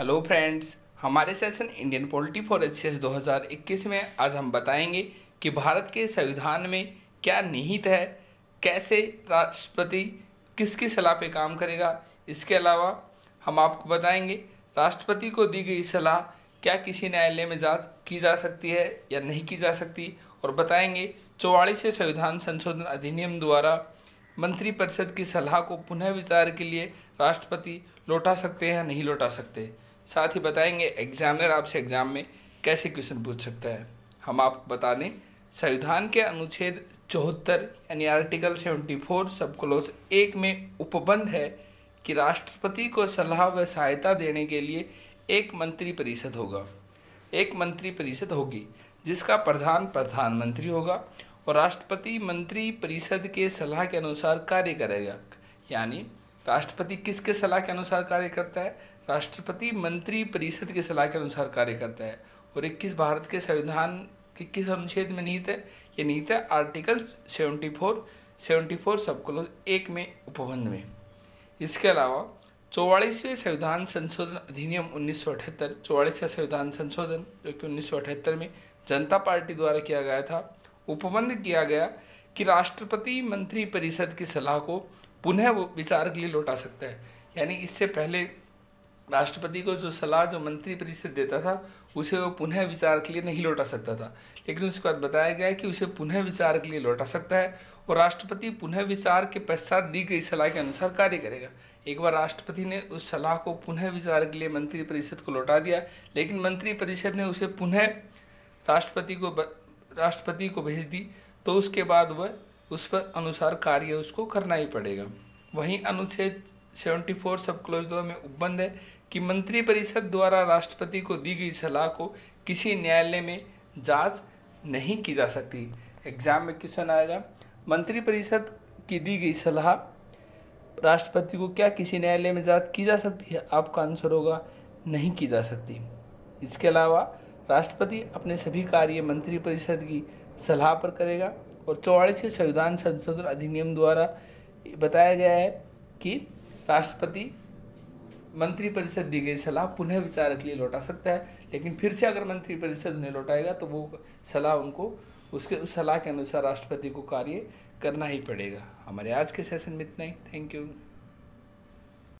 hello friends हमारे session Indian polity for exams 2021 में आज हम बताएंगे कि भारत के संविधान में क्या निहित है कैसे राष्ट्रपति किसकी सलाह पे काम करेगा इसके अलावा हम आपको बताएंगे राष्ट्रपति को दी गई सलाह क्या किसी न्यायालय में जा की जा सकती है या नहीं की जा सकती और बताएंगे चौवालीसवें संविधान संशोधन अधिनियम द्वारा मंत्रिपरिषद की सलाह को पुनः विचार के लिए राष्ट्रपति लौटा सकते हैं या नहीं लौटा सकते साथ ही बताएंगे एग्जामिनर आपसे एग्जाम में कैसे क्वेश्चन पूछ सकता है हम आप बता दें संविधान के अनुच्छेद चौहत्तर यानी article seventy four sub clause एक में उपबंध है कि राष्ट्रपति को सलाह व सहायता देने के लिए एक मंत्री परिषद होगा एक मंत्री परिषद होगी जिसका प्रधान प्रधानमंत्री होगा और राष्ट्रपति मंत्री परिषद के सलाह के अनुसार कार्य करेगा यानी राष्ट्रपति किसके सलाह के अनुसार कार्य करता है राष्ट्रपति मंत्री परिषद की सलाह के अनुसार कार्य करता है और इक्कीस भारत के संविधान के किस अनुच्छेद में नीत है ये नीत है article seventy four seventy four sub clause एक में उपबंध में इसके अलावा चौवालीसवें संविधान संशोधन अधिनियम उन्नीस सौ अठहत्तर चौवालीसवें संविधान संशोधन जो कि उन्नीस सौ अठहत्तर में जनता पार्टी द्वारा किया गया था उपबंध किया गया कि राष्ट्रपति मंत्री परिषद की सलाह को पुनः वो विचार के लिए लौटा सकता है यानी इससे पहले राष्ट्रपति को जो सलाह जो मंत्री परिषद देता था उसे वो पुनः विचार के लिए नहीं लौटा सकता था लेकिन उसके बाद बताया गया कि उसे पुनः विचार के लिए लौटा सकता है और राष्ट्रपति पुनः विचार के पश्चात दी गई सलाह के अनुसार कार्य करेगा एक बार राष्ट्रपति ने उस सलाह को पुनः विचार के लिए मंत्री परिषद को लौटा दिया लेकिन मंत्री परिषद ने उसे पुनः राष्ट्रपति को राष्ट्रपति को भेज दी तो उसके बाद वह उस पर अनुसार कार्य उसको करना ही पड़ेगा वहीं अनुच्छेद सेवेंटी फोर सब क्लोज दो में उपबंध है कि मंत्रिपरिषद द्वारा राष्ट्रपति को दी गई सलाह को किसी न्यायालय में जांच नहीं की जा सकती एग्जाम में क्वेश्चन आएगा मंत्रिपरिषद की दी गई सलाह राष्ट्रपति को क्या किसी न्यायालय में जांच की जा सकती है आपका आंसर होगा नहीं की जा सकती इसके अलावा राष्ट्रपति अपने सभी कार्य मंत्रिपरिषद की सलाह पर करेगा और चौवालीसवें संविधान संशोधन अधिनियम द्वारा बताया गया है कि राष्ट्रपति मंत्रिपरिषद दी गई सलाह पुनः विचार के लिए लौटा सकता है लेकिन फिर से अगर मंत्रिपरिषद उन्हें लौटाएगा तो वो सलाह उनको उसके उस सलाह के अनुसार राष्ट्रपति को कार्य करना ही पड़ेगा हमारे आज के सेशन में इतना ही थैंक यू